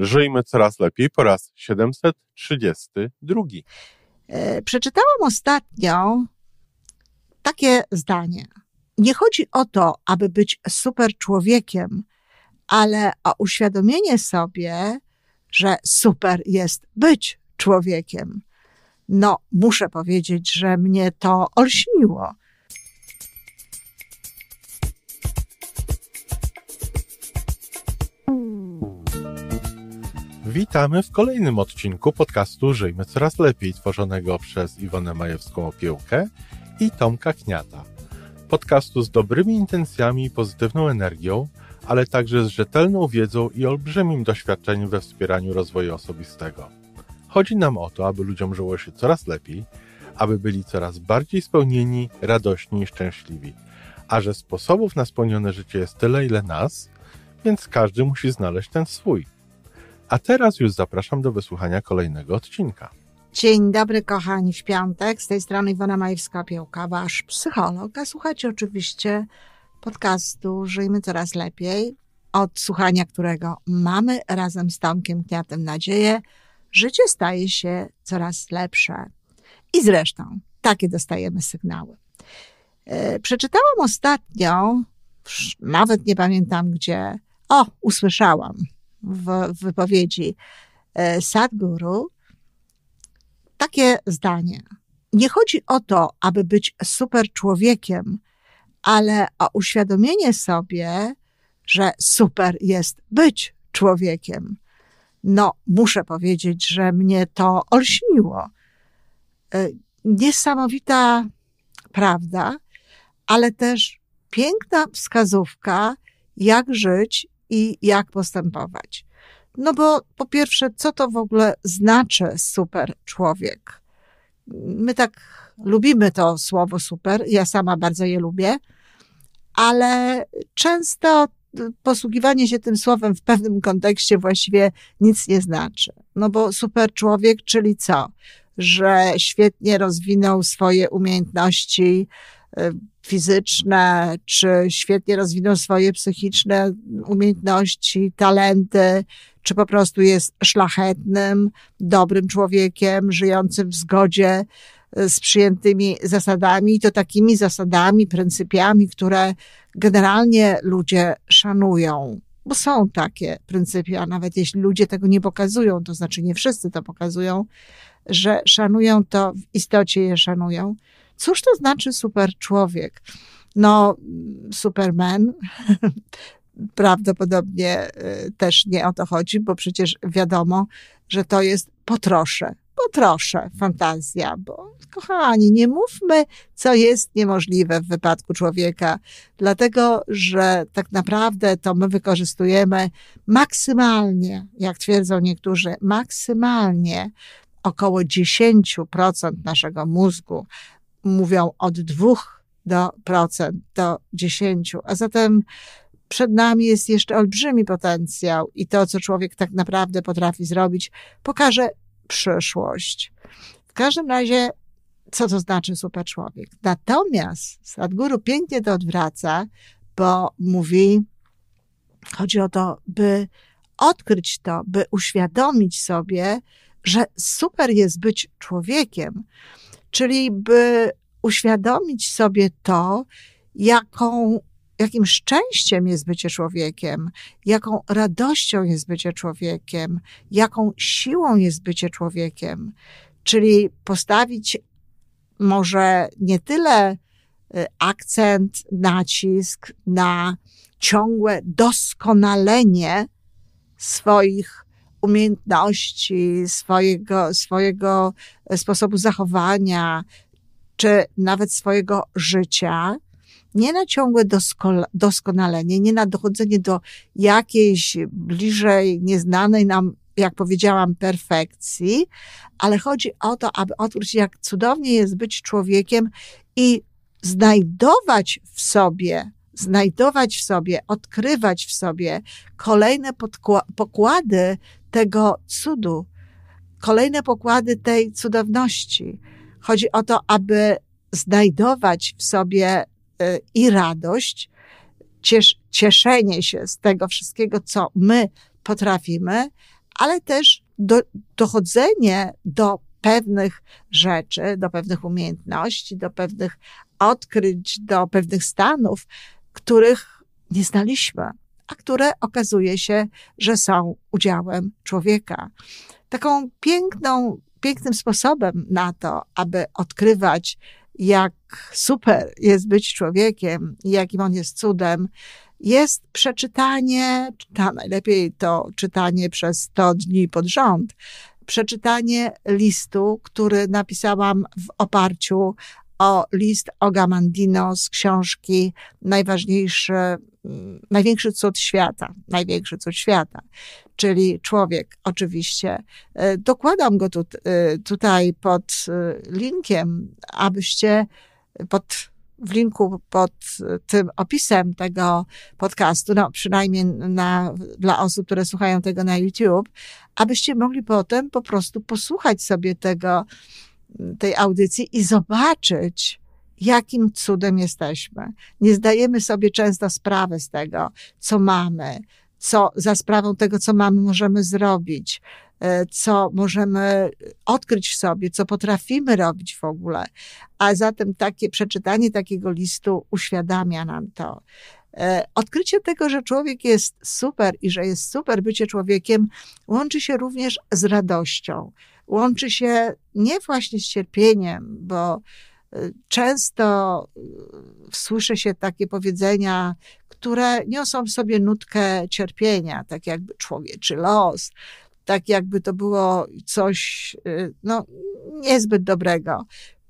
Żyjmy coraz lepiej po raz 732. E, przeczytałam ostatnio takie zdanie. Nie chodzi o to, aby być super człowiekiem, ale o uświadomienie sobie, że super jest być człowiekiem. No, muszę powiedzieć, że mnie to olśniło Witamy w kolejnym odcinku podcastu Żyjmy Coraz Lepiej, tworzonego przez Iwonę Majewską Opiełkę i Tomka Kniata. Podcastu z dobrymi intencjami i pozytywną energią, ale także z rzetelną wiedzą i olbrzymim doświadczeniem we wspieraniu rozwoju osobistego. Chodzi nam o to, aby ludziom żyło się coraz lepiej, aby byli coraz bardziej spełnieni, radośni i szczęśliwi. A że sposobów na spełnione życie jest tyle, ile nas, więc każdy musi znaleźć ten swój. A teraz już zapraszam do wysłuchania kolejnego odcinka. Dzień dobry, kochani, w piątek. Z tej strony Iwona Majewska-Piołka, wasz psycholog. A słuchajcie oczywiście podcastu Żyjmy Coraz Lepiej, od słuchania którego mamy razem z Tomkiem Kwiatem nadzieję, życie staje się coraz lepsze. I zresztą takie dostajemy sygnały. E, przeczytałam ostatnio, nawet nie pamiętam gdzie, o, usłyszałam w wypowiedzi e, Sadguru takie zdanie. Nie chodzi o to, aby być super człowiekiem, ale o uświadomienie sobie, że super jest być człowiekiem. No, muszę powiedzieć, że mnie to olśniło. E, niesamowita prawda, ale też piękna wskazówka, jak żyć i jak postępować. No bo po pierwsze, co to w ogóle znaczy super człowiek? My tak lubimy to słowo super, ja sama bardzo je lubię, ale często posługiwanie się tym słowem w pewnym kontekście właściwie nic nie znaczy. No bo super człowiek, czyli co? Że świetnie rozwinął swoje umiejętności, E, fizyczne, czy świetnie rozwinął swoje psychiczne umiejętności, talenty, czy po prostu jest szlachetnym, dobrym człowiekiem, żyjącym w zgodzie e, z przyjętymi zasadami, to takimi zasadami, pryncypiami, które generalnie ludzie szanują. Bo są takie pryncypia, nawet jeśli ludzie tego nie pokazują, to znaczy nie wszyscy to pokazują, że szanują to, w istocie je szanują Cóż to znaczy super człowiek? No, Superman. Prawdopodobnie y, też nie o to chodzi, bo przecież wiadomo, że to jest potrosze, potrosze fantazja, bo kochani, nie mówmy, co jest niemożliwe w wypadku człowieka, dlatego że tak naprawdę to my wykorzystujemy maksymalnie, jak twierdzą niektórzy, maksymalnie około 10% naszego mózgu mówią od 2 do, procent, do 10. A zatem przed nami jest jeszcze olbrzymi potencjał i to, co człowiek tak naprawdę potrafi zrobić, pokaże przyszłość. W każdym razie, co to znaczy super człowiek? Natomiast Sadhguru pięknie to odwraca, bo mówi, chodzi o to, by odkryć to, by uświadomić sobie, że super jest być człowiekiem, czyli by uświadomić sobie to, jaką jakim szczęściem jest bycie człowiekiem, jaką radością jest bycie człowiekiem, jaką siłą jest bycie człowiekiem. Czyli postawić może nie tyle y, akcent, nacisk na ciągłe doskonalenie swoich umiejętności, swojego, swojego e, sposobu zachowania, czy nawet swojego życia, nie na ciągłe doskonalenie, nie na dochodzenie do jakiejś bliżej nieznanej nam, jak powiedziałam, perfekcji, ale chodzi o to, aby odkryć, jak cudownie jest być człowiekiem i znajdować w sobie, znajdować w sobie, odkrywać w sobie kolejne pokłady tego cudu, kolejne pokłady tej cudowności. Chodzi o to, aby znajdować w sobie y, i radość, ciesz, cieszenie się z tego wszystkiego, co my potrafimy, ale też do, dochodzenie do pewnych rzeczy, do pewnych umiejętności, do pewnych odkryć, do pewnych stanów, których nie znaliśmy a które okazuje się, że są udziałem człowieka. Taką piękną, pięknym sposobem na to, aby odkrywać, jak super jest być człowiekiem, jakim on jest cudem, jest przeczytanie, a najlepiej to czytanie przez 100 dni pod rząd, przeczytanie listu, który napisałam w oparciu o list Ogamandino z książki Najważniejsze. Mm, największy cud świata, największy cud świata, czyli człowiek oczywiście. E, dokładam go tu, e, tutaj pod e, linkiem, abyście pod w linku pod tym opisem tego podcastu, no przynajmniej na, dla osób, które słuchają tego na YouTube, abyście mogli potem po prostu posłuchać sobie tego, mm, tej audycji i zobaczyć, jakim cudem jesteśmy. Nie zdajemy sobie często sprawy z tego, co mamy, co za sprawą tego, co mamy, możemy zrobić, e, co możemy odkryć w sobie, co potrafimy robić w ogóle. A zatem takie przeczytanie takiego listu uświadamia nam to. E, odkrycie tego, że człowiek jest super i że jest super bycie człowiekiem, łączy się również z radością. Łączy się nie właśnie z cierpieniem, bo Często y, słyszy się takie powiedzenia, które niosą w sobie nutkę cierpienia, tak jakby człowieczy los, tak jakby to było coś y, no, niezbyt dobrego.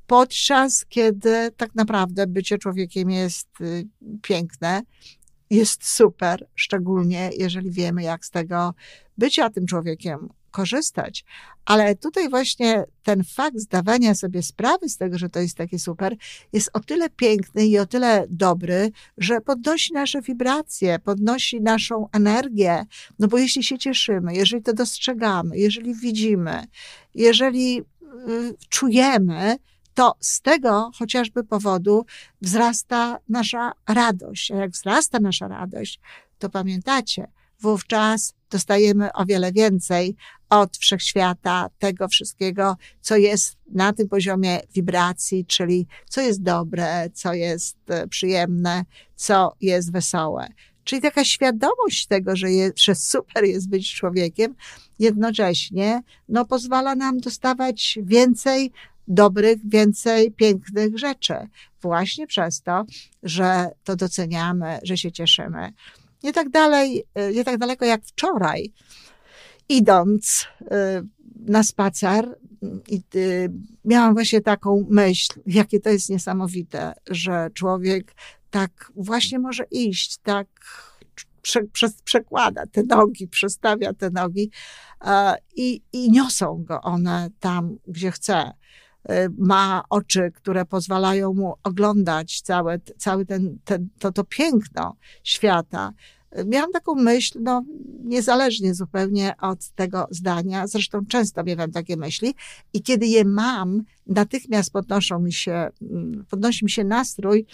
Podczas kiedy tak naprawdę bycie człowiekiem jest y, piękne, jest super, szczególnie jeżeli wiemy, jak z tego bycia tym człowiekiem korzystać. Ale tutaj właśnie ten fakt zdawania sobie sprawy z tego, że to jest takie super, jest o tyle piękny i o tyle dobry, że podnosi nasze wibracje, podnosi naszą energię. No bo jeśli się cieszymy, jeżeli to dostrzegamy, jeżeli widzimy, jeżeli y, czujemy, to z tego chociażby powodu wzrasta nasza radość. A jak wzrasta nasza radość, to pamiętacie, wówczas dostajemy o wiele więcej od wszechświata, tego wszystkiego, co jest na tym poziomie wibracji, czyli co jest dobre, co jest e, przyjemne, co jest wesołe. Czyli taka świadomość tego, że, jest, że super jest być człowiekiem, jednocześnie no, pozwala nam dostawać więcej dobrych, więcej pięknych rzeczy. Właśnie przez to, że to doceniamy, że się cieszymy nie tak dalej, e, nie tak daleko jak wczoraj, idąc e, na spacer, e, miałam właśnie taką myśl, jakie to jest niesamowite, że człowiek tak właśnie może iść, tak prze, prze, przekłada te nogi, przestawia te nogi i, i niosą go one tam, gdzie chce. Y, ma oczy, które pozwalają mu oglądać całe, cały ten, ten, to, to piękno świata. Y, miałam taką myśl, no, niezależnie zupełnie od tego zdania, zresztą często miewam takie myśli i kiedy je mam, natychmiast podnoszą mi się, mm, podnosi mi się nastrój,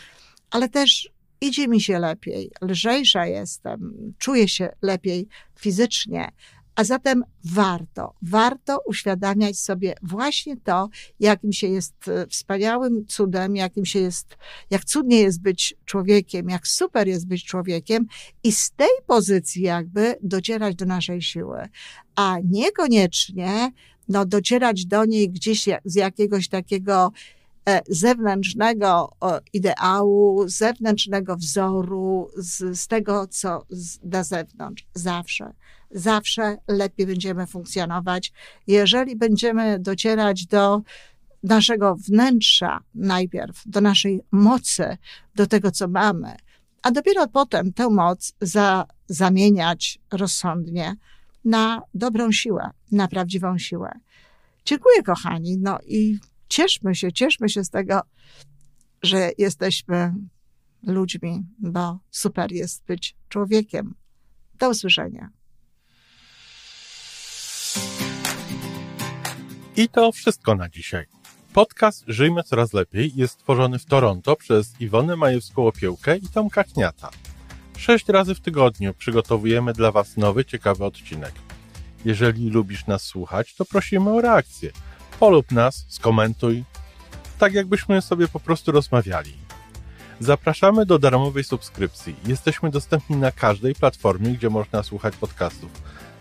ale też idzie mi się lepiej, lżejsza jestem, czuję się lepiej fizycznie, a zatem warto, warto uświadamiać sobie właśnie to, jakim się jest e, wspaniałym cudem, jakim się jest, jak cudnie jest być człowiekiem, jak super jest być człowiekiem i z tej pozycji jakby docierać do naszej siły. A niekoniecznie no, docierać do niej gdzieś z jakiegoś takiego E, zewnętrznego ideału, zewnętrznego wzoru, z, z tego, co z, na zewnątrz. Zawsze, zawsze lepiej będziemy funkcjonować, jeżeli będziemy docierać do naszego wnętrza najpierw, do naszej mocy, do tego, co mamy, a dopiero potem tę moc za, zamieniać rozsądnie na dobrą siłę, na prawdziwą siłę. Dziękuję, kochani. No i cieszmy się, cieszmy się z tego, że jesteśmy ludźmi, bo super jest być człowiekiem. Do usłyszenia. I to wszystko na dzisiaj. Podcast Żyjmy Coraz Lepiej jest tworzony w Toronto przez Iwonę Majewską-Opiełkę i Tomka Kniata. Sześć razy w tygodniu przygotowujemy dla Was nowy, ciekawy odcinek. Jeżeli lubisz nas słuchać, to prosimy o reakcję – polub nas, skomentuj, tak jakbyśmy sobie po prostu rozmawiali. Zapraszamy do darmowej subskrypcji. Jesteśmy dostępni na każdej platformie, gdzie można słuchać podcastów.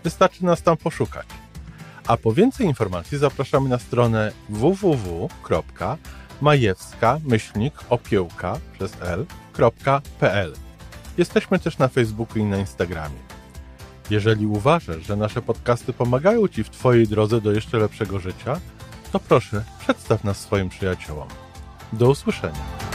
Wystarczy nas tam poszukać. A po więcej informacji zapraszamy na stronę www.majewska-opiełka l.pl. Jesteśmy też na Facebooku i na Instagramie. Jeżeli uważasz, że nasze podcasty pomagają Ci w Twojej drodze do jeszcze lepszego życia, to no proszę, przedstaw nas swoim przyjaciołom. Do usłyszenia.